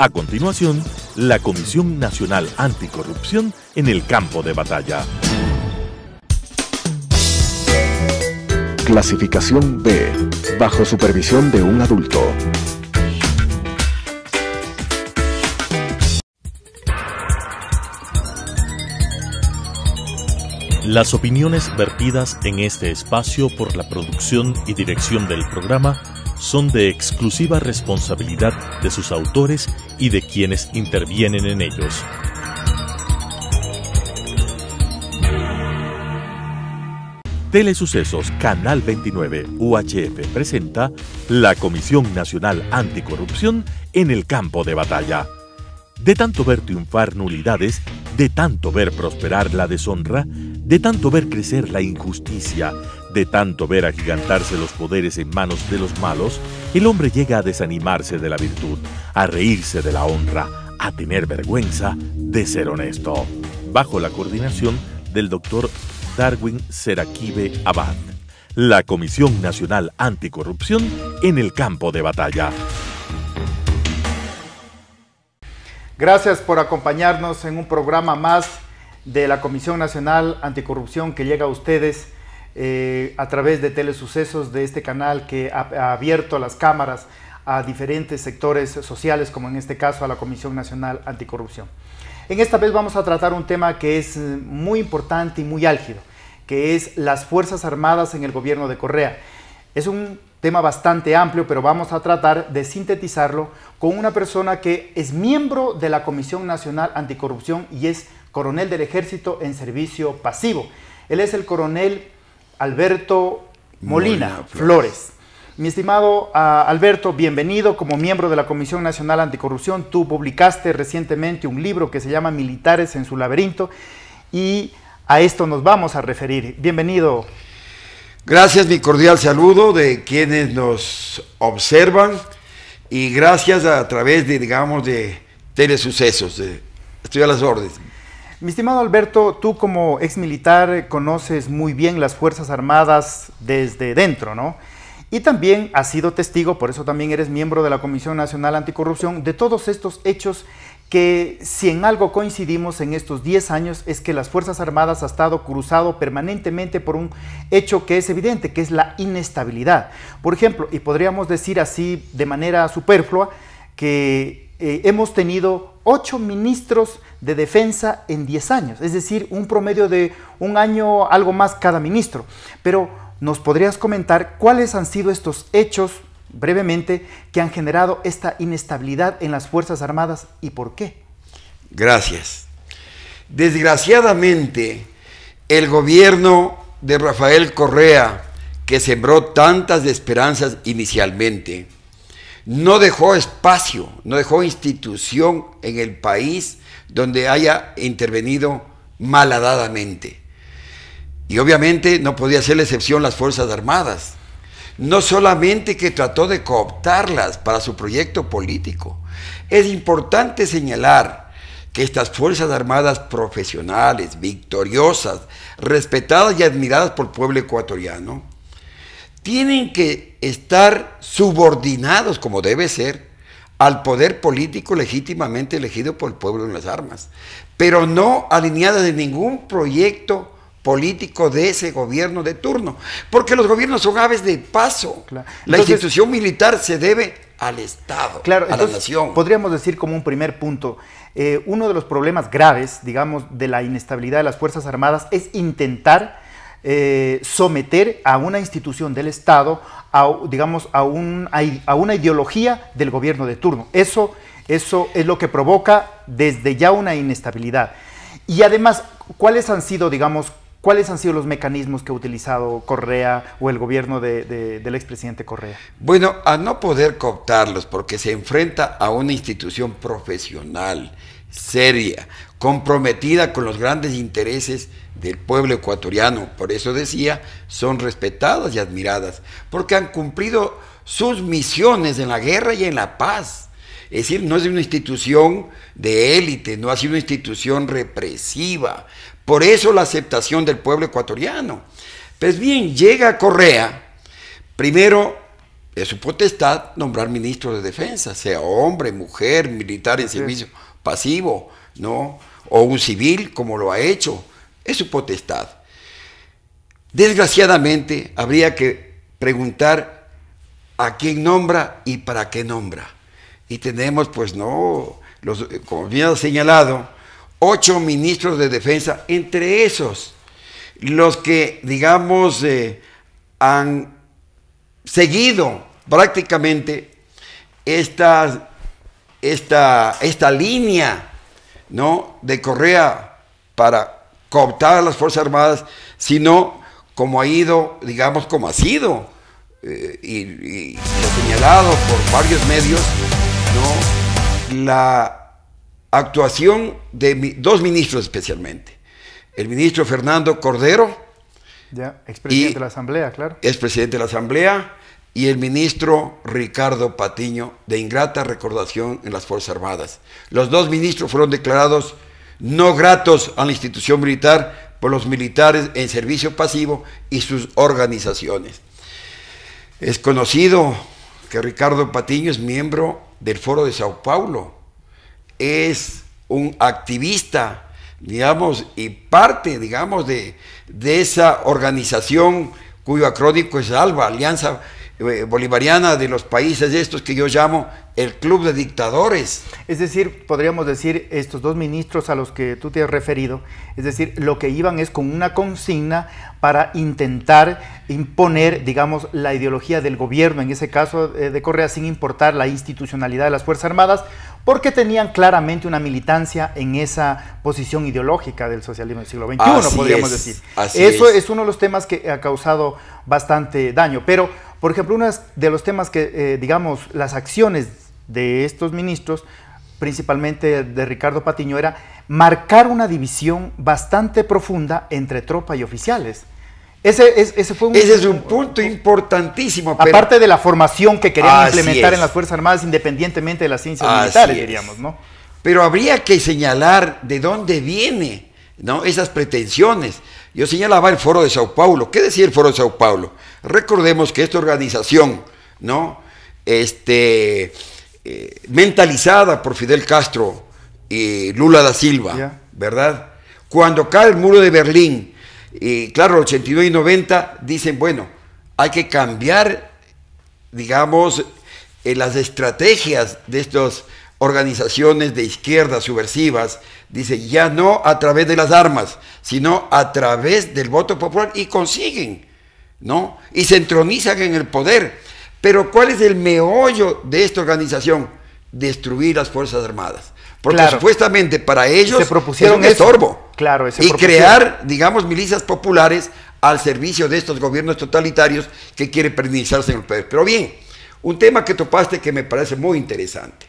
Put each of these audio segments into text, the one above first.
A continuación, la Comisión Nacional Anticorrupción en el campo de batalla. Clasificación B, bajo supervisión de un adulto. Las opiniones vertidas en este espacio por la producción y dirección del programa son de exclusiva responsabilidad de sus autores y de quienes intervienen en ellos. Telesucesos, Canal 29, UHF presenta la Comisión Nacional Anticorrupción en el campo de batalla. De tanto ver triunfar nulidades, de tanto ver prosperar la deshonra, de tanto ver crecer la injusticia, de tanto ver agigantarse los poderes en manos de los malos, el hombre llega a desanimarse de la virtud, a reírse de la honra, a tener vergüenza de ser honesto. Bajo la coordinación del doctor Darwin Serakibe Abad, la Comisión Nacional Anticorrupción en el campo de batalla. Gracias por acompañarnos en un programa más de la Comisión Nacional Anticorrupción que llega a ustedes eh, a través de Telesucesos, de este canal que ha, ha abierto las cámaras a diferentes sectores sociales, como en este caso a la Comisión Nacional Anticorrupción. En esta vez vamos a tratar un tema que es eh, muy importante y muy álgido, que es las Fuerzas Armadas en el gobierno de Correa. Es un tema bastante amplio, pero vamos a tratar de sintetizarlo con una persona que es miembro de la Comisión Nacional Anticorrupción y es coronel del ejército en servicio pasivo. Él es el coronel Alberto Molina, Flores. Mi estimado ah, Alberto, bienvenido como miembro de la Comisión Nacional Anticorrupción. Tú publicaste recientemente un libro que se llama Militares en su laberinto y a esto nos vamos a referir. Bienvenido. Gracias, mi cordial saludo de quienes nos observan y gracias a, través de, digamos, de telesucesos. estoy a las órdenes. Mi estimado Alberto, tú como ex militar conoces muy bien las Fuerzas Armadas desde dentro, ¿no? Y también has sido testigo, por eso también eres miembro de la Comisión Nacional Anticorrupción, de todos estos hechos que si en algo coincidimos en estos 10 años es que las Fuerzas Armadas ha estado cruzado permanentemente por un hecho que es evidente, que es la inestabilidad. Por ejemplo, y podríamos decir así de manera superflua, que eh, hemos tenido ocho ministros de defensa en 10 años, es decir, un promedio de un año, algo más cada ministro. Pero nos podrías comentar cuáles han sido estos hechos, brevemente, que han generado esta inestabilidad en las Fuerzas Armadas y por qué. Gracias. Desgraciadamente, el gobierno de Rafael Correa, que sembró tantas esperanzas inicialmente, no dejó espacio, no dejó institución en el país donde haya intervenido malhadadamente. Y obviamente no podía ser la excepción las Fuerzas Armadas. No solamente que trató de cooptarlas para su proyecto político. Es importante señalar que estas Fuerzas Armadas profesionales, victoriosas, respetadas y admiradas por el pueblo ecuatoriano, tienen que estar subordinados, como debe ser, al poder político legítimamente elegido por el pueblo en las armas, pero no alineadas de ningún proyecto político de ese gobierno de turno, porque los gobiernos son aves de paso. la institución militar se debe al Estado, claro, a la nación. Podríamos decir como un primer punto, eh, uno de los problemas graves, digamos, de la inestabilidad de las Fuerzas Armadas es intentar eh, someter a una institución del Estado, a, digamos, a, una ideología del gobierno de turno. Eso, eso es lo que provoca desde ya una inestabilidad. Y además, ¿cuáles han sido, digamos, ¿Cuáles han sido los mecanismos que ha utilizado Correa o el gobierno del expresidente Correa? Bueno, a no poder cooptarlos porque se enfrenta a una institución profesional seria, comprometida con los grandes intereses del pueblo ecuatoriano. Por eso decía, son respetadas y admiradas, porque han cumplido sus misiones en la guerra y en la paz. Es decir, no es una institución de élite, no ha sido una institución represiva. Por eso la aceptación del pueblo ecuatoriano. Pues bien, llega Correa, primero es su potestad nombrar ministro de defensa, sea hombre, mujer, militar en servicio pasivo, ¿no? O un civil, como lo ha hecho. Es su potestad. Desgraciadamente, habría que preguntar a quién nombra y para qué nombra. Y tenemos, pues no, como bien ha señalado, ocho ministros de defensa, entre esos los que, digamos, eh, han seguido prácticamente estas esta, esta línea ¿no? de Correa para cooptar a las Fuerzas Armadas, sino como ha ido, digamos, como ha sido, eh, y, señalado por varios medios, ¿no? la actuación de dos ministros especialmente, el ministro Fernando Cordero, ya, expresidente de la Asamblea, claro. presidente de la Asamblea y el ministro Ricardo Patiño de ingrata recordación en las Fuerzas Armadas. Los dos ministros fueron declarados no gratos a la institución militar por los militares en servicio pasivo y sus organizaciones. Es conocido que Ricardo Patiño es miembro del Foro de Sao Paulo, es un activista, digamos, y parte, digamos, de, de esa organización cuyo acrónico es ALBA, Alianza eh, bolivariana de los países estos que yo llamo el club de dictadores. Es decir, podríamos decir, estos dos ministros a los que tú te has referido, es decir, lo que iban es con una consigna para intentar imponer, digamos, la ideología del gobierno, en ese caso eh, de Correa, sin importar la institucionalidad de las Fuerzas Armadas, porque tenían claramente una militancia en esa posición ideológica del socialismo del siglo XXI, podríamos decir. Eso es. uno de los temas que ha causado bastante daño. Pero, por ejemplo, uno de los temas que, eh, digamos, las acciones de estos ministros, principalmente de Ricardo Patiño, era marcar una división bastante profunda entre tropa y oficiales. Ese, es, ese fue un, es un punto importantísimo. Aparte de la formación que querían implementar en las Fuerzas Armadas, independientemente de las ciencias militares, diríamos, ¿no? Pero habría que señalar de dónde viene ¿no? esas pretensiones. Yo señalaba el Foro de Sao Paulo. ¿Qué decía el Foro de Sao Paulo? Recordemos que esta organización, ¿no? Este, eh, mentalizada por Fidel Castro y Lula da Silva, ¿verdad? Cuando cae el muro de Berlín, y claro, 89 y 90 dicen, bueno, hay que cambiar, digamos, eh, las estrategias de estas organizaciones de izquierda subversivas. Dice, ya no a través de las armas, sino a través del voto popular y consiguen, ¿no? Y se entronizan en el poder. Pero ¿cuál es el meollo de esta organización? Destruir las Fuerzas Armadas. Porque supuestamente para ellos se propusieron un estorbo. y crear, digamos, milicias populares al servicio de estos gobiernos totalitarios que quieren pernicarse en el poder. Pero bien, un tema que topaste que me parece muy interesante.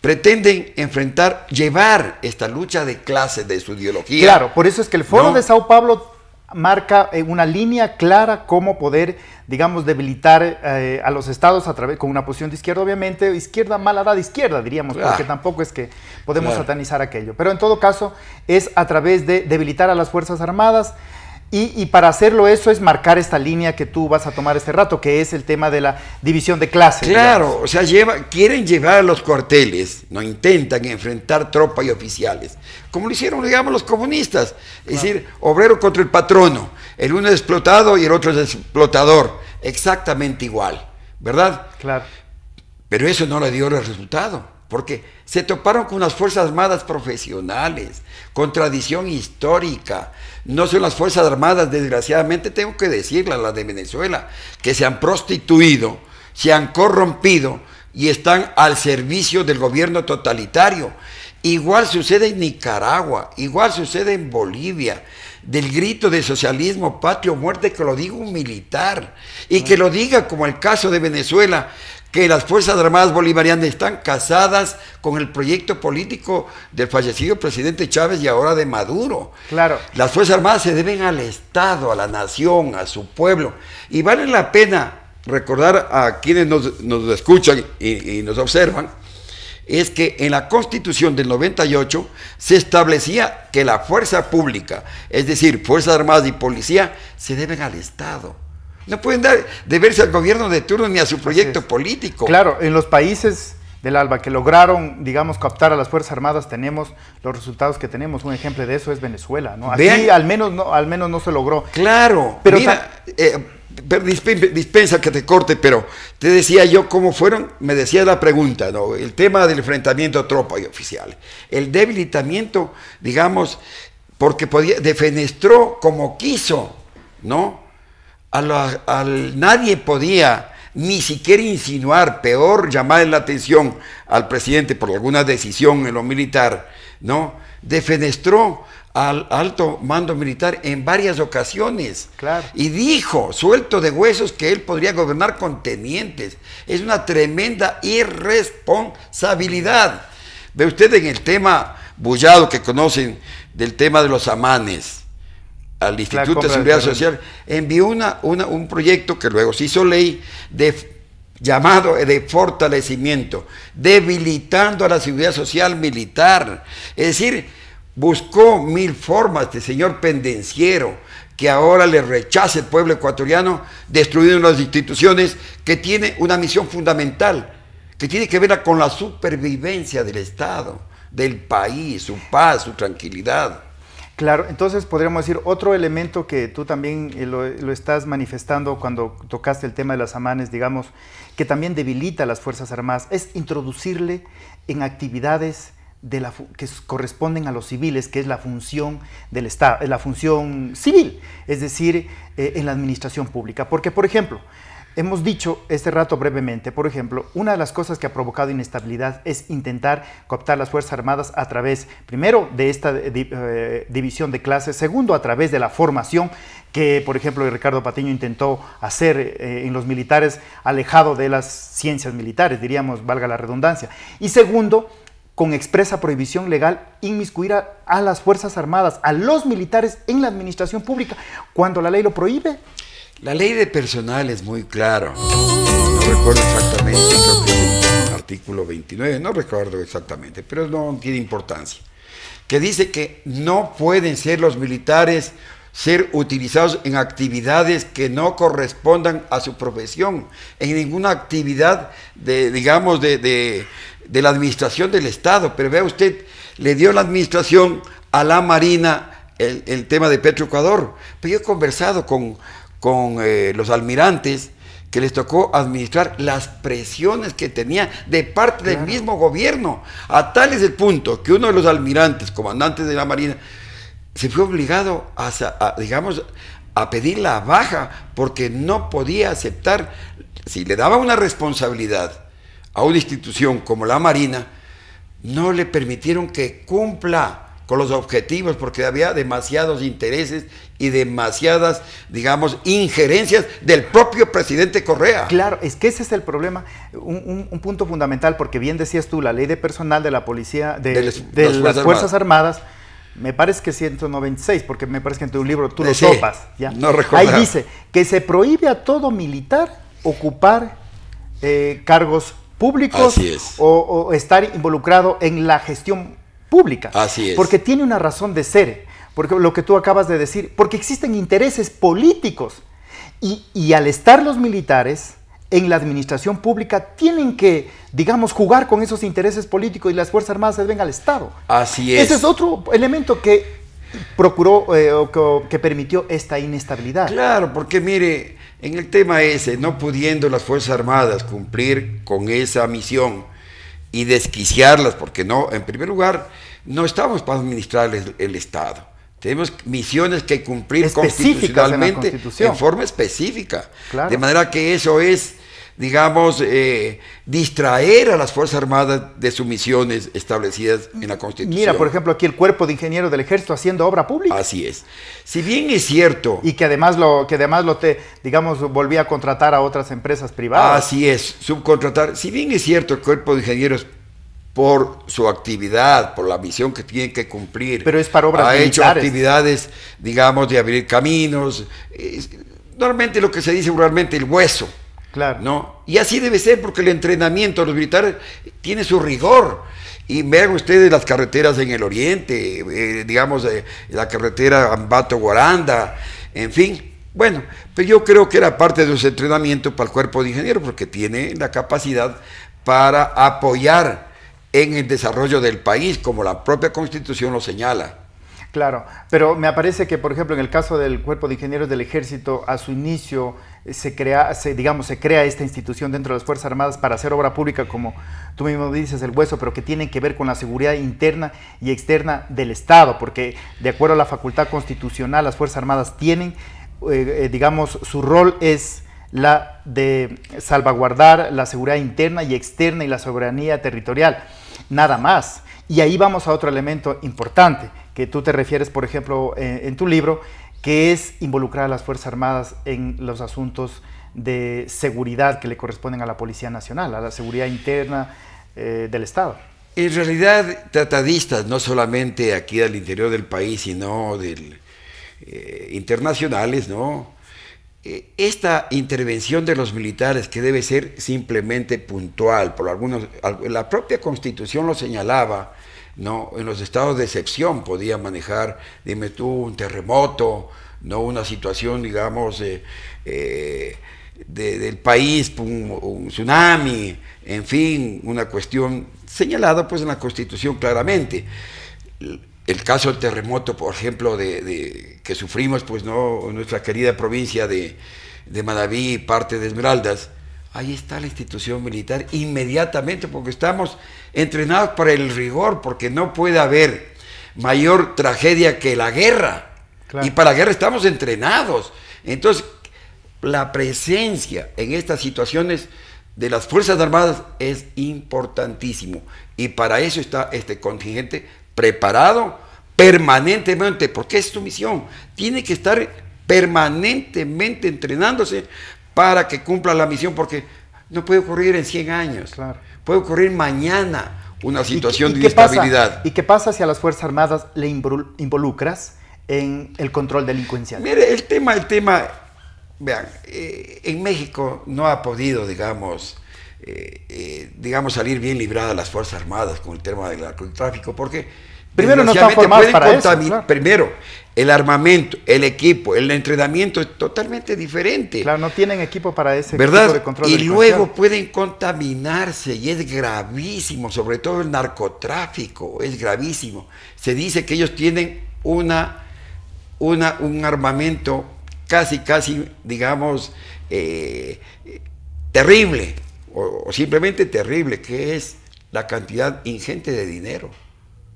Pretenden enfrentar, llevar esta lucha de clases de su ideología. Claro, por eso es que el Foro de Sao Paulo marca eh, una línea clara cómo poder, digamos, debilitar eh, a los estados a través con una posición de izquierda, obviamente, izquierda mala de izquierda, diríamos, porque ah, tampoco es que podemos satanizar aquello. Pero en todo caso, es a través de debilitar a las Fuerzas Armadas, y, para hacerlo eso es marcar esta línea que tú vas a tomar este rato, que es el tema de la división de clases. Claro, o sea, quieren llevar a los cuarteles, no intentan enfrentar tropas y oficiales, como lo hicieron, digamos, los comunistas, es decir, obrero contra el patrono, el uno es explotado y el otro es explotador, exactamente igual, ¿verdad? Claro. Pero eso no le dio el resultado, porque se toparon con unas Fuerzas Armadas profesionales, con tradición histórica. No son las Fuerzas Armadas, desgraciadamente tengo que decirlas, las de Venezuela, que se han prostituido, se han corrompido y están al servicio del gobierno totalitario. Igual sucede en Nicaragua, igual sucede en Bolivia, del grito de socialismo, patria muerte, que lo diga un militar y que lo diga como el caso de Venezuela, que las Fuerzas Armadas Bolivarianas están casadas con el proyecto político del fallecido presidente Chávez y ahora de Maduro. Claro. Las Fuerzas Armadas se deben al Estado, a la nación, a su pueblo. Y vale la pena recordar a quienes nos, escuchan y, y nos observan, es que en la Constitución del 98 se establecía que la fuerza pública, es decir, Fuerzas Armadas y Policía, se deben al Estado no pueden dar deberse al gobierno de turno ni a su proyecto político. Claro, en los países del ALBA que lograron, digamos, captar a las Fuerzas Armadas, tenemos los resultados que tenemos. Un ejemplo de eso es Venezuela, ¿no? Aquí al menos no, al menos no se logró. Claro, pero eh, dispensa que te corte, pero te decía yo cómo fueron, me decía la pregunta, ¿no? El tema del enfrentamiento a tropa y oficiales, El debilitamiento, digamos, porque podía, defenestró como quiso, ¿no? nadie podía ni siquiera insinuar, peor llamar la atención al presidente por alguna decisión en lo militar, ¿no? Defenestró al alto mando militar en varias ocasiones. Y dijo, suelto de huesos, que él podría gobernar con tenientes. Es una tremenda irresponsabilidad. Ve usted en el tema bullado que conocen del tema de los amanes al Instituto de Seguridad Social, envió un proyecto que luego se hizo ley de llamado de fortalecimiento, debilitando a la seguridad social militar. Es decir, buscó mil formas de señor pendenciero que ahora le rechace el pueblo ecuatoriano, destruyendo las instituciones, que tiene una misión fundamental, que tiene que ver con la supervivencia del Estado, del país, su paz, su tranquilidad. Claro, entonces podríamos decir otro elemento que tú también eh, lo, estás manifestando cuando tocaste el tema de las amanes, digamos, que también debilita a las Fuerzas Armadas, es introducirle en actividades de que corresponden a los civiles, que es la función del Estado, la función civil, es decir, eh, en la administración pública. Porque, por ejemplo, Hemos dicho este rato brevemente, por ejemplo, una de las cosas que ha provocado inestabilidad es intentar cooptar las Fuerzas Armadas a través, primero, de esta eh, eh, división de clases, segundo, a través de la formación que, por ejemplo, Ricardo Patiño intentó hacer eh, en los militares, alejado de las ciencias militares, diríamos, valga la redundancia. Y segundo, con expresa prohibición legal inmiscuir a, a, las Fuerzas Armadas, a los militares en la administración pública, cuando la ley lo prohíbe. La ley de personal es muy claro. No recuerdo exactamente, creo que el artículo 29, no recuerdo exactamente, pero no tiene importancia. Que dice que no pueden ser los militares ser utilizados en actividades que no correspondan a su profesión, en ninguna actividad de, digamos, de, la administración del Estado. Pero vea usted, le dio la administración a la Marina el, el tema de Petro Ecuador. Pero pues yo he conversado con, con eh, los almirantes, que les tocó administrar las presiones que tenía de parte del mismo gobierno. A tal es el punto que uno de los almirantes, comandantes de la Marina, se fue obligado a digamos, a pedir la baja porque no podía aceptar, si le daba una responsabilidad a una institución como la Marina, no le permitieron que cumpla con los objetivos, porque había demasiados intereses y demasiadas, digamos, injerencias del propio presidente Correa. Claro, es que ese es el problema, un, punto fundamental, porque bien decías tú, la ley de personal de la policía, de, las Fuerzas, Armadas, me parece que 196, porque me parece que en tu libro tú lo topas. ¿ya? No Ahí dice que se prohíbe a todo militar ocupar eh, cargos públicos o, estar involucrado en la gestión Así es. Porque tiene una razón de ser, porque lo que tú acabas de decir, porque existen intereses políticos. Y, y al estar los militares en la administración pública, tienen que, digamos, jugar con esos intereses políticos y las Fuerzas Armadas se deben al Estado. Así es. Ese es otro elemento que procuró eh, que, permitió esta inestabilidad. Claro, porque mire, en el tema ese, no pudiendo las Fuerzas Armadas cumplir con esa misión y desquiciarlas, porque no, en primer lugar, no estamos para administrar el, Estado. Tenemos misiones que cumplir constitucionalmente en, forma específica. De manera que eso es digamos, eh, distraer a las Fuerzas Armadas de sus misiones establecidas en la Constitución. Mira, por ejemplo, aquí el cuerpo de ingenieros del ejército haciendo obra pública. Así es. Si bien es cierto... Y que además lo, que además lo te, digamos, volvía a contratar a otras empresas privadas. Así es, subcontratar. Si bien es cierto el cuerpo de ingenieros por su actividad, por la misión que tiene que cumplir. Pero es para obras Ha hecho actividades, digamos, de abrir caminos. Normalmente lo que se dice vulgarmente, el hueso ¿no? Y así debe ser, porque el entrenamiento de los militares tiene su rigor. Y vean ustedes las carreteras en el oriente, eh, digamos, eh, la carretera Ambato-Guaranda, en fin. Bueno, pero yo creo que era parte de los entrenamiento para el cuerpo de ingenieros, porque tiene la capacidad para apoyar en el desarrollo del país, como la propia constitución lo señala. Claro, pero me parece que, por ejemplo, en el caso del cuerpo de ingenieros del ejército, a su inicio, se crea, se, digamos, se crea esta institución dentro de las Fuerzas Armadas para hacer obra pública, como tú mismo dices, el hueso, pero que tiene que ver con la seguridad interna y externa del Estado, porque de acuerdo a la facultad constitucional, las Fuerzas Armadas tienen, eh, eh, digamos, su rol es la de salvaguardar la seguridad interna y externa y la soberanía territorial, nada más. Y ahí vamos a otro elemento importante que tú te refieres, por ejemplo, eh, en tu libro, que es involucrar a las Fuerzas Armadas en los asuntos de seguridad que le corresponden a la Policía Nacional, a la seguridad interna eh, del Estado. En realidad, tratadistas, no solamente aquí al interior del país, sino eh, internacionales, ¿no? Eh, esta intervención de los militares que debe ser simplemente puntual, por algunos, la propia constitución lo señalaba, ¿no? En los estados de excepción podía manejar, dime tú, un terremoto, ¿no? Una situación, digamos, eh, eh, del país, un, tsunami, en fin, una cuestión señalada pues en la Constitución claramente. El caso del terremoto, por ejemplo, que sufrimos pues, ¿no? en nuestra querida provincia de, de Manaví, parte de Esmeraldas, ahí está la institución militar inmediatamente, porque estamos entrenados para el rigor, porque no puede haber mayor tragedia que la guerra. Y para la guerra estamos entrenados. Entonces, la presencia en estas situaciones de las Fuerzas Armadas es importantísimo. Y para eso está este contingente preparado permanentemente, porque es su misión. Tiene que estar permanentemente entrenándose para que cumpla la misión, porque no puede ocurrir en 100 años, claro. puede ocurrir mañana una situación de inestabilidad. ¿Y qué pasa si a las Fuerzas Armadas le involucras en el control delincuencial? Mire, el tema, el tema, vean, eh, en México no ha podido, digamos, eh, eh, digamos, salir bien librada las Fuerzas Armadas con el tema del narcotráfico, porque Primero no Primero, el armamento, el equipo, el entrenamiento es totalmente diferente. Claro, no tienen equipo para ese Tipo de control. Y luego pueden contaminarse y es gravísimo, sobre todo el narcotráfico, es gravísimo. Se dice que ellos tienen una, una un armamento casi, casi, digamos, eh, terrible, o simplemente terrible, que es la cantidad ingente de dinero.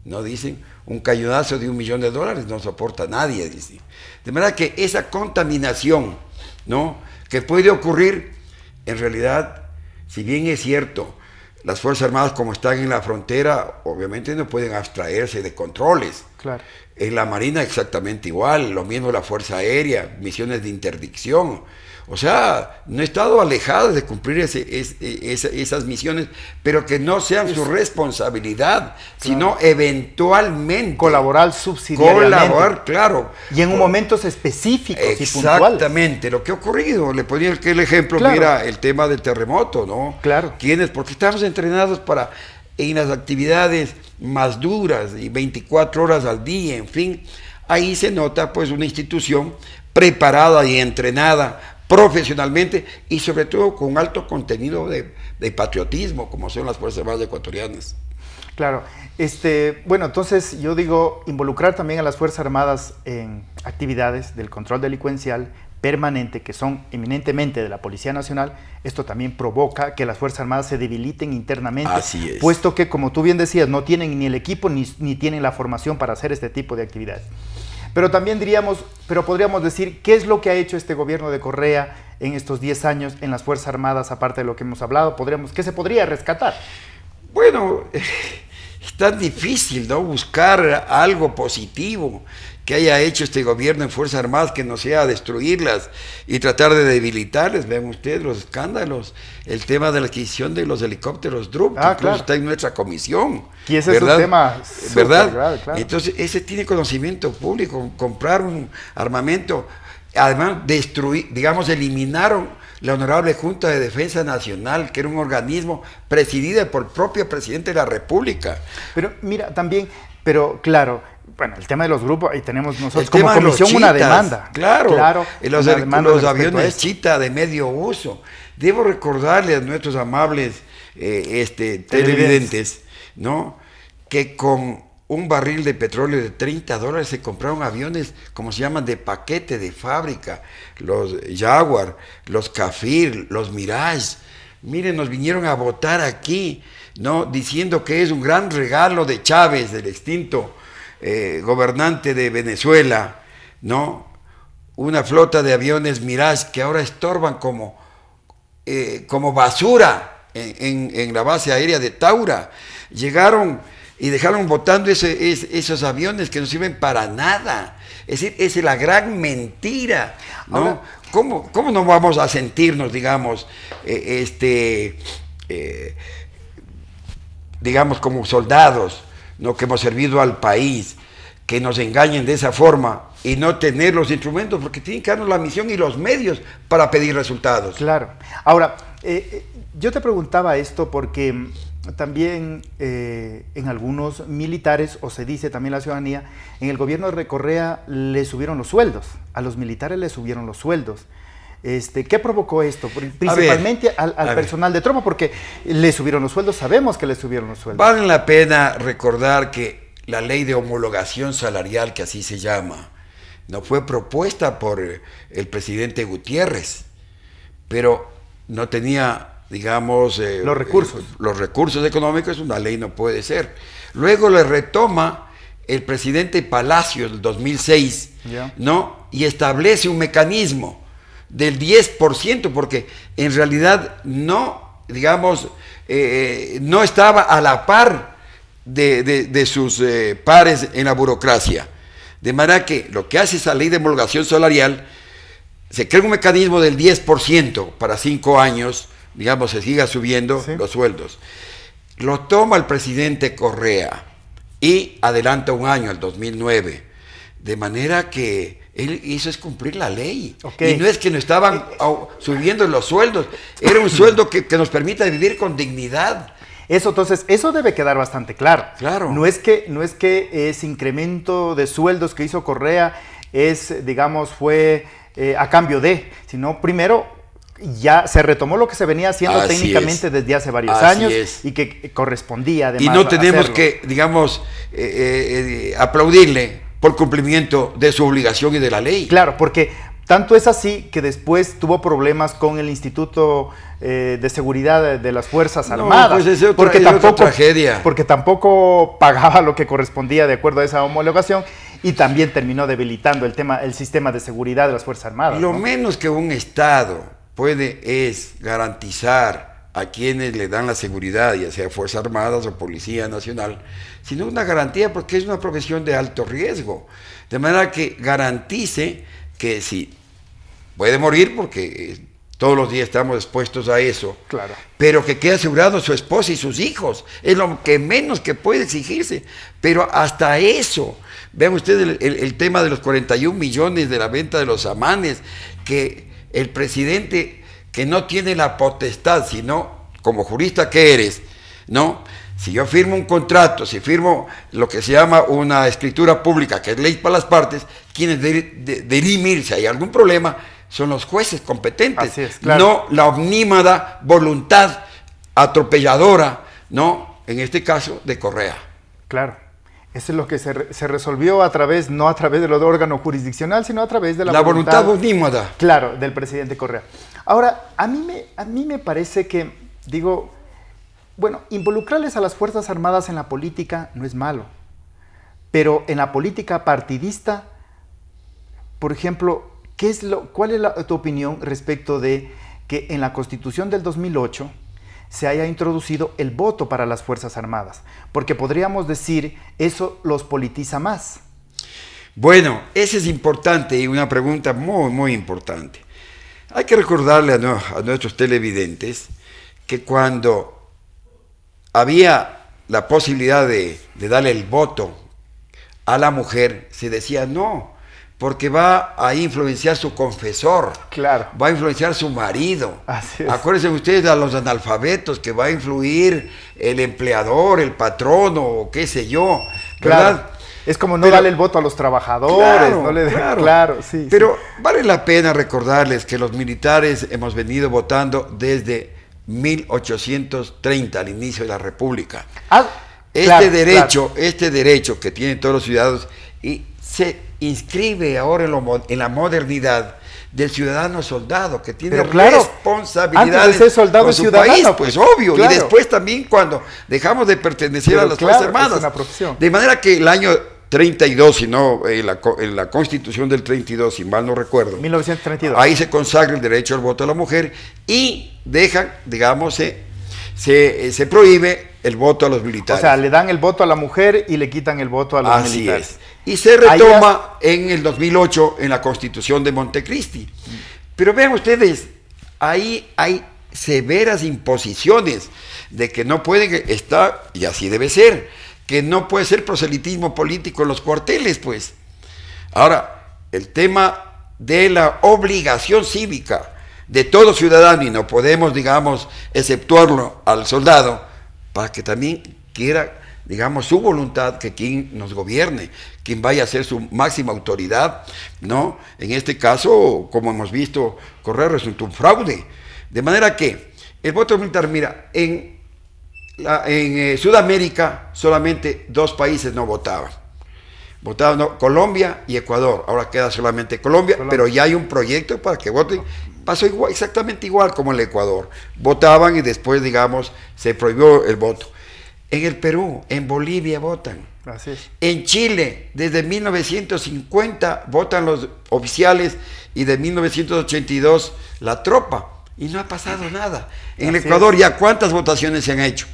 No dicen, un cañonazo de un millón de dólares no soporta a nadie, De manera que esa contaminación, ¿no? Que puede ocurrir, en realidad, si bien es cierto, las Fuerzas Armadas como están en la frontera, obviamente no pueden abstraerse de controles. Claro. En la Marina exactamente igual, lo mismo la Fuerza Aérea, misiones de interdicción. O sea, no he estado alejado de cumplir e, esas misiones, pero que no sean su responsabilidad, sino eventualmente. Colaborar subsidiariamente. Colaborar, claro. Y en un momentos específicos Exactamente, lo que ha ocurrido. Le ponía el ejemplo, mira, el tema del terremoto, ¿no? Claro. ¿Quiénes? Porque estamos entrenados para en las actividades más duras y 24 horas al día, en fin, ahí se nota pues una institución preparada y entrenada profesionalmente y sobre todo con alto contenido de, patriotismo, como son las Fuerzas Armadas Ecuatorianas. Claro. Este, bueno, entonces yo digo involucrar también a las Fuerzas Armadas en actividades del control delincuencial permanente, que son eminentemente de la Policía Nacional, esto también provoca que las Fuerzas Armadas se debiliten internamente, Así puesto que, como tú bien decías, no tienen ni el equipo ni, ni tienen la formación para hacer este tipo de actividades. Pero también diríamos, pero podríamos decir, ¿qué es lo que ha hecho este gobierno de Correa en estos 10 años en las Fuerzas Armadas, aparte de lo que hemos hablado? Podríamos, ¿Qué se podría rescatar? Bueno, es tan difícil, ¿no? Buscar algo positivo que haya hecho este gobierno en Fuerzas Armadas que no sea destruirlas y tratar de debilitarles. Vean ustedes los escándalos, el tema de la adquisición de los helicópteros Drup, ah, que está en nuestra comisión. Y ese es un tema eh, ¿verdad? Grave, Entonces, ese tiene conocimiento público, comprar un armamento, además destruir, digamos, eliminaron la Honorable Junta de Defensa Nacional, que era un organismo presidido por el propio presidente de la República. Pero mira, también, pero claro, bueno, el tema de los grupos, ahí tenemos nosotros como comisión una demanda. Claro, claro los, aviones chita de medio uso. Debo recordarle a nuestros amables eh, este, televidentes, ¿no? Que con un barril de petróleo de 30 dólares se compraron aviones, como se llaman, de paquete, de fábrica, los Jaguar, los Cafir, los Mirage. Miren, nos vinieron a votar aquí, ¿no? Diciendo que es un gran regalo de Chávez, del extinto eh, gobernante de Venezuela, ¿no? Una flota de aviones Mirage que ahora estorban como, eh, como basura en, la base aérea de Taura. Llegaron y dejaron votando esos aviones que no sirven para nada. Es decir, es la gran mentira, ¿no? ¿Cómo, no vamos a sentirnos, digamos, eh, este, digamos, como soldados? no que hemos servido al país, que nos engañen de esa forma y no tener los instrumentos, porque tienen que darnos la misión y los medios para pedir resultados. Claro. Ahora, eh, eh, yo te preguntaba esto porque mm, también eh, en algunos militares, o se dice también la ciudadanía, en el gobierno de Recorrea le subieron los sueldos, a los militares le subieron los sueldos. Este, ¿Qué provocó esto? Principalmente al, personal de Troma porque le subieron los sueldos, sabemos que le subieron los sueldos. Vale la pena recordar que la ley de homologación salarial, que así se llama, no fue propuesta por el presidente Gutiérrez, pero no tenía, digamos... Eh, los recursos. Eh, los recursos económicos, una ley no puede ser. Luego le retoma el presidente palacio el 2006, ¿no? Y establece un mecanismo del 10%, porque en realidad no, digamos, eh, eh, no estaba a la par de, sus eh, pares en la burocracia. De manera que lo que hace esa ley de homologación salarial, se crea un mecanismo del 10% para cinco años, digamos, se siga subiendo los sueldos. Lo toma el presidente Correa y adelanta un año, al 2009. De manera que él, eso es cumplir la ley. Y no es que no estaban eh, eh. subiendo los sueldos, era un sueldo que, nos permita vivir con dignidad. Eso entonces, eso debe quedar bastante claro. Claro. No es que, no es que ese incremento de sueldos que hizo Correa es, digamos, fue eh, a cambio de, sino primero ya se retomó lo que se venía haciendo técnicamente desde hace varios años y que correspondía Y no tenemos que, digamos, aplaudirle por cumplimiento de su obligación y de la ley. Claro, porque tanto es así que después tuvo problemas con el Instituto eh, de Seguridad de las Fuerzas Armadas. pues es porque, tampoco, tragedia. porque tampoco pagaba lo que correspondía de acuerdo a esa homologación y también terminó debilitando el, tema, el sistema de seguridad de las Fuerzas Armadas. Lo menos que un Estado puede es garantizar a quienes le dan la seguridad, ya sea Fuerzas Armadas o Policía Nacional, sino una garantía porque es una profesión de alto riesgo. De manera que garantice que si puede morir porque eh, todos los días estamos expuestos a eso. Claro. Pero que quede asegurado su esposa y sus hijos. Es lo que menos que puede exigirse. Pero hasta eso. Vean ustedes el tema de los 41 millones de la venta de los amanes, que el presidente que no tiene la potestad, sino como jurista que eres, ¿no? Si yo firmo un contrato, si firmo lo que se llama una escritura pública, que es ley para las partes, quienes derimir, de, si hay algún problema son los jueces competentes, no la omnímada voluntad atropelladora, ¿no? En este caso de Correa. Claro. Eso es lo que se, resolvió a través, no a través de los órganos jurisdiccionales, sino a través de la, voluntad, voluntad Claro, del presidente Correa. Ahora, a mí me, a mí me parece que, digo, bueno, involucrarles a las Fuerzas Armadas en la política no es malo, pero en la política partidista, por ejemplo, ¿qué es lo, ¿cuál es tu opinión respecto de que en la Constitución del 2008 se haya introducido el voto para las Fuerzas Armadas? Porque podríamos decir, eso los politiza más. Bueno, ese es importante y una pregunta muy, muy importante. Hay que recordarle a, nuestros televidentes que cuando había la posibilidad de, darle el voto a la mujer, se decía no, porque va a influenciar su confesor, claro. va a influenciar su marido. Acuérdense ustedes a los analfabetos que va a influir el empleador, el patrono, o qué sé yo, es como no darle el voto a los trabajadores, no le de, claro. sí. Pero vale la pena recordarles que los militares hemos venido votando desde 1830, al inicio de la República. Ah, este derecho, este derecho que tienen todos los ciudadanos y se inscribe ahora en, la modernidad del ciudadano soldado que tiene la responsabilidades de ser soldado ciudadano, pues, pues, obvio, y después también cuando dejamos de pertenecer a las Fuerzas Armadas. de manera que el año 32, si no, en eh, eh, la, constitución del 32, si mal no recuerdo. 1932. Ahí se consagra el derecho al voto a la mujer y dejan, digamos, eh, se, prohíbe el voto a los militares. O sea, le dan el voto a la mujer y le quitan el voto a los militares. Así es. Y se retoma en el 2008 en la constitución de Montecristi. Pero vean ustedes, ahí hay severas imposiciones de que no pueden estar, y así debe ser que no puede ser proselitismo político en los cuarteles, pues. Ahora, el tema de la obligación cívica de todo ciudadano, y no podemos, digamos, exceptuarlo al soldado, para que también quiera, digamos, su voluntad, que quien nos gobierne, quien vaya a ser su máxima autoridad, ¿no? En este caso, como hemos visto correr, resultó un fraude. De manera que el voto militar, mira, en en eh, Sudamérica solamente dos países no votaban. Votaban Colombia y Ecuador. Ahora queda solamente Colombia, pero ya hay un proyecto para que voten. Pasó exactamente igual como en el Ecuador. Votaban y después, digamos, se prohibió el voto. En el Perú, en Bolivia votan. En Chile, desde 1950 votan los oficiales y de 1982 la tropa. Y no ha pasado nada. En el Ecuador ya cuántas votaciones se han hecho.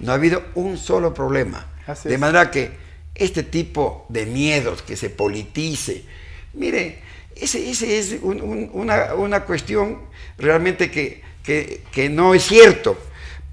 No ha habido un solo problema. de manera que este tipo de miedos que se politice, mire, ese, es una, cuestión realmente que, que, no es cierto,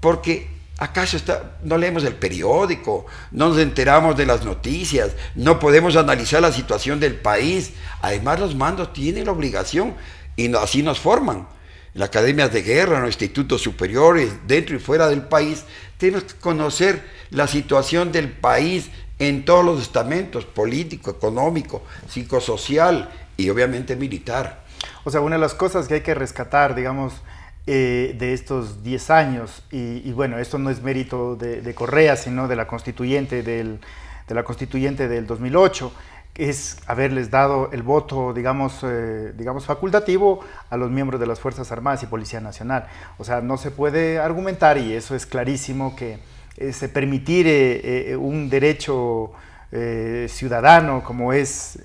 porque acaso está, no leemos el periódico, no nos enteramos de las noticias, no podemos analizar la situación del país. Además, los mandos tienen la obligación y así nos forman las academias de guerra, en los institutos superiores, dentro y fuera del país, Tienes que conocer la situación del país en todos los estamentos, político, económico, psicosocial y obviamente militar. O sea, una de las cosas que hay que rescatar, digamos, eh, de estos 10 años, y, bueno, esto no es mérito de, Correa, sino de la constituyente de la constituyente del 2008, es haberles dado el voto, digamos, eh, digamos, facultativo a los miembros de las Fuerzas Armadas y Policía Nacional. O sea, no se puede argumentar, y eso es clarísimo, que eh, se permitir eh, un derecho ciudadano como es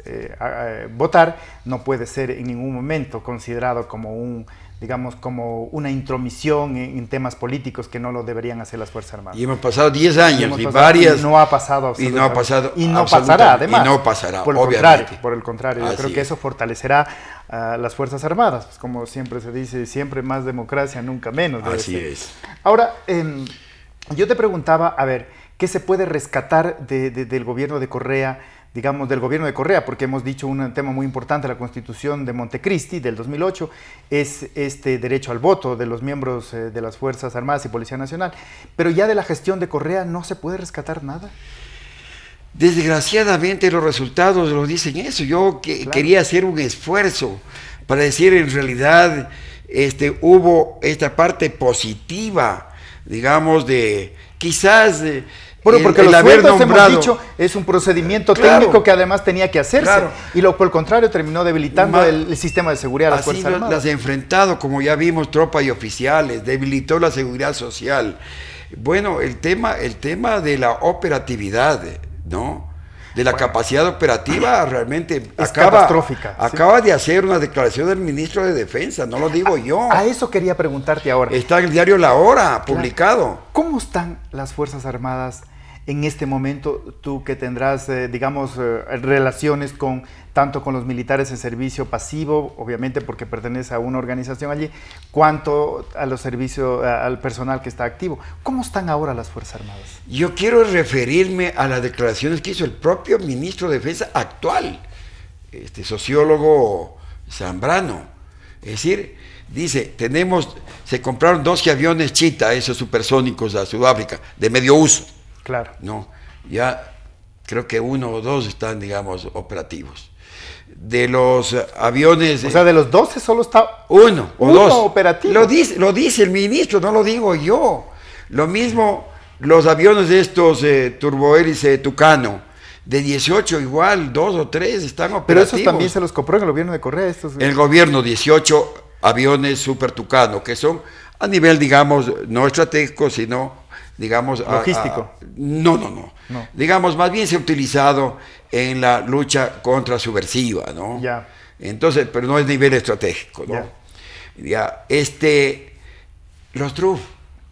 votar, no puede ser en ningún momento considerado como un digamos, como una intromisión en, temas políticos que no lo deberían hacer las Fuerzas Armadas. Y hemos pasado 10 años y, varias... no ha pasado Y no Y no pasará, además. Y no pasará, por el Contrario, por el contrario, yo creo que eso fortalecerá a las Fuerzas Armadas. Pues como siempre se dice, siempre más democracia, nunca menos. Así es. Ahora, em, yo te preguntaba, a ver, ¿qué se puede rescatar de, del gobierno de Correa? digamos, del gobierno de Correa, porque hemos dicho un tema muy importante, la constitución de Montecristi del 2008, es este derecho al voto de los miembros eh, de las Fuerzas Armadas y Policía Nacional, pero ya de la gestión de Correa no se puede rescatar nada. Desgraciadamente los resultados lo dicen eso. Yo quería hacer un esfuerzo para decir en realidad este, hubo esta parte positiva, digamos, de quizás porque el, los sueldos, hemos dicho, es un procedimiento técnico que además tenía que hacerse. Y lo por el contrario terminó debilitando el, sistema de seguridad de las Fuerzas Armadas. Las ha enfrentado, como ya vimos, tropas y oficiales, debilitó la seguridad social. Bueno, el tema, el tema de la operatividad, ¿no? De la capacidad operativa realmente es acaba, catastrófica. Acaba de hacer una declaración del ministro de Defensa, no lo digo yo. A eso quería preguntarte ahora. Está en el diario La Hora, publicado. ¿Cómo están las Fuerzas Armadas en este momento tú que tendrás, eh, digamos, eh, relaciones con tanto con los militares en servicio pasivo, obviamente porque pertenece a una organización allí, cuanto a los servicios, al personal que está activo. ¿Cómo están ahora las Fuerzas Armadas? Yo quiero referirme a las declaraciones que hizo el propio ministro de Defensa actual, este sociólogo Zambrano. Es decir, dice, tenemos, se compraron 12 aviones Chita, esos supersónicos a Sudáfrica, de medio uso Claro. ¿no? Ya creo que uno o dos están, digamos, operativos. De los aviones. O sea, de los 12 solo está uno o uno dos. operativo. Lo dice, lo dice el ministro, no lo digo yo. Lo mismo los aviones de estos eh, turbohélice Tucano. De 18 igual, dos o tres están operativos. Pero esos también se los compró en el gobierno de Correa. Estos... Eh. El gobierno, 18 aviones Super Tucano, que son a nivel, digamos, no estratégico, sino digamos... Logístico. no, no, no, Digamos, más bien se ha utilizado en la lucha contra subversiva, ¿no? Ya. Entonces, pero no es nivel estratégico, ¿no? Ya. este, los truff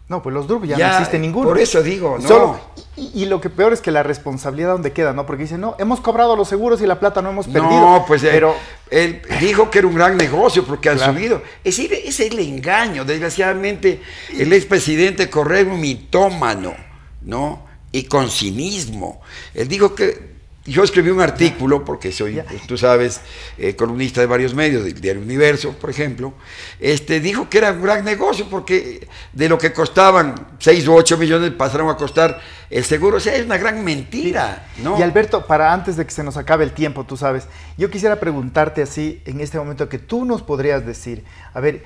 no, pues los DURB ya, no existe ninguno. Por eso digo, no. y, lo que peor es que la responsabilidad donde queda, ¿no? Porque dicen, no, hemos cobrado los seguros y la plata no hemos perdido. No, pues eh, pero, él, dijo que era un gran negocio porque ha han subido. ese es el engaño. Desgraciadamente, el expresidente Correa es un mitómano, ¿no? Y con cinismo. Él dijo que yo escribí un artículo, porque soy, pues, tú sabes, eh, columnista de varios medios, del diario Universo, por ejemplo, este, dijo que era un gran negocio porque de lo que costaban 6 u 8 millones pasaron a costar el seguro. O sea, es una gran mentira. Y Alberto, para antes de que se nos acabe el tiempo, tú sabes, yo quisiera preguntarte así, en este momento, que tú nos podrías decir, a ver,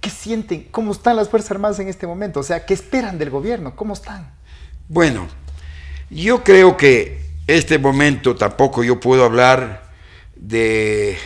¿qué sienten? ¿Cómo están las Fuerzas Armadas en este momento? O sea, ¿qué esperan del gobierno? ¿Cómo están? Bueno, yo creo que este momento tampoco yo puedo hablar de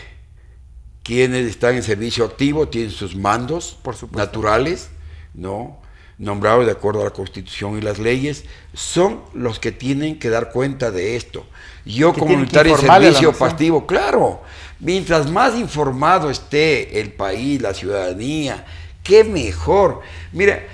quienes están en servicio activo, tienen sus mandos naturales, ¿no? nombrados de acuerdo a la Constitución y las leyes, son los que tienen que dar cuenta de esto. Yo como militar en servicio pasivo, claro, mientras más informado esté el país, la ciudadanía, qué mejor. Mira,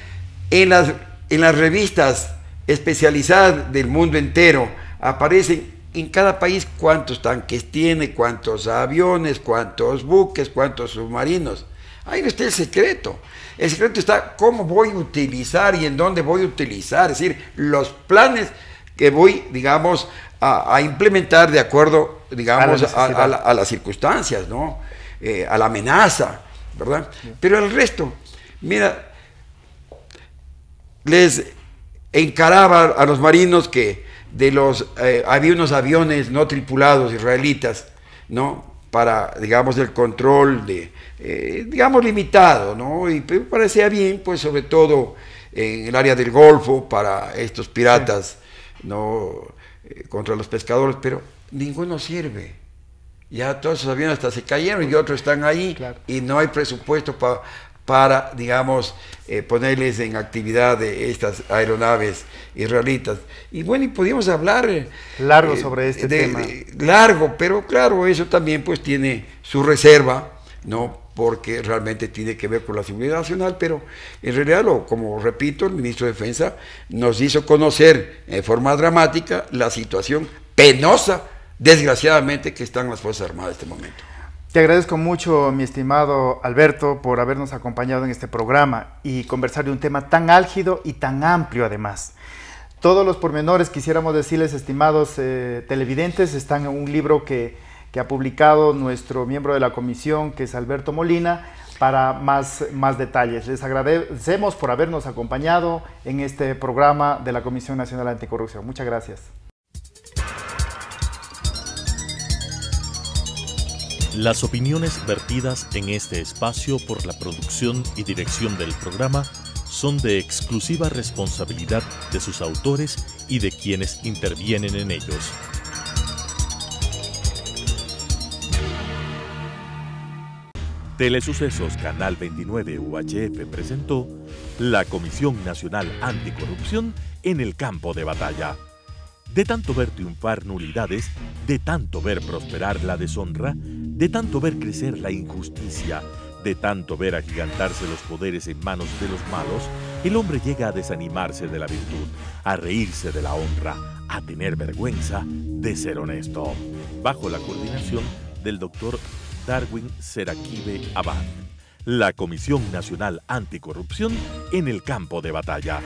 en las, en las revistas especializadas del mundo entero, aparecen en cada país cuántos tanques tiene, cuántos aviones, cuántos buques, cuántos submarinos. Ahí no está el secreto. El secreto está cómo voy a utilizar y en dónde voy a utilizar, es decir, los planes que voy, digamos, a, implementar de acuerdo, digamos, a, las circunstancias, ¿no? Eh, a la amenaza, ¿verdad? Pero el resto, mira, les encaraba a los marinos que de los eh, había unos aviones no tripulados israelitas, ¿no? Para, digamos, el control de, eh, digamos, limitado, ¿no? Y parecía bien, pues, sobre todo en el área del Golfo para estos piratas, ¿no? Eh, contra los pescadores, pero ninguno sirve. Ya todos esos aviones hasta se cayeron y otros están ahí y no hay presupuesto para para, digamos, eh, ponerles en actividad de estas aeronaves israelitas. Y bueno, y podíamos hablar... Eh, largo eh, sobre este tema. largo, pero claro, eso también pues tiene su reserva, ¿no? Porque realmente tiene que ver con la seguridad nacional, pero en realidad, como repito, el ministro de Defensa nos hizo conocer en forma dramática la situación penosa, desgraciadamente, que están las Fuerzas Armadas en este momento. Te agradezco mucho, mi estimado Alberto, por habernos acompañado en este programa y conversar de un tema tan álgido y tan amplio además. Todos los pormenores, quisiéramos decirles, estimados eh, televidentes, están en un libro que, ha publicado nuestro miembro de la comisión, que es Alberto Molina, para más, más detalles. Les agradecemos por habernos acompañado en este programa de la Comisión Nacional Anticorrupción. Muchas gracias. Las opiniones vertidas en este espacio por la producción y dirección del programa son de exclusiva responsabilidad de sus autores y de quienes intervienen en ellos. Telesucesos Canal 29 UHF presentó la Comisión Nacional Anticorrupción en el campo de batalla de tanto ver triunfar nulidades, de tanto ver prosperar la deshonra, de tanto ver crecer la injusticia, de tanto ver agigantarse los poderes en manos de los malos, el hombre llega a desanimarse de la virtud, a reírse de la honra, a tener vergüenza de ser honesto. Bajo la coordinación del doctor Darwin Serakibe Abad, la Comisión Nacional Anticorrupción en el campo de batalla.